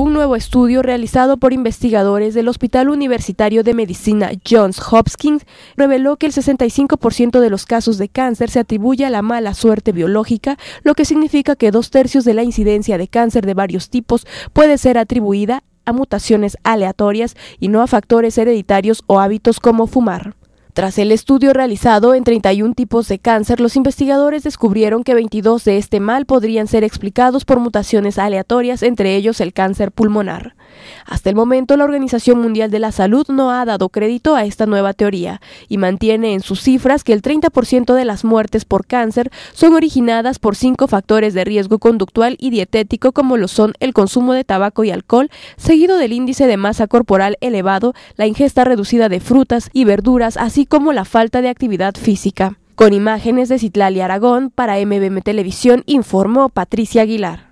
Un nuevo estudio realizado por investigadores del Hospital Universitario de Medicina Johns Hopkins reveló que el 65% de los casos de cáncer se atribuye a la mala suerte biológica, lo que significa que dos tercios de la incidencia de cáncer de varios tipos puede ser atribuida a mutaciones aleatorias y no a factores hereditarios o hábitos como fumar. Tras el estudio realizado en 31 tipos de cáncer, los investigadores descubrieron que 22 de este mal podrían ser explicados por mutaciones aleatorias, entre ellos el cáncer pulmonar. Hasta el momento, la Organización Mundial de la Salud no ha dado crédito a esta nueva teoría y mantiene en sus cifras que el 30% de las muertes por cáncer son originadas por cinco factores de riesgo conductual y dietético como lo son el consumo de tabaco y alcohol, seguido del índice de masa corporal elevado, la ingesta reducida de frutas y verduras, así como la falta de actividad física. Con imágenes de Citlali Aragón, para MBM Televisión informó Patricia Aguilar.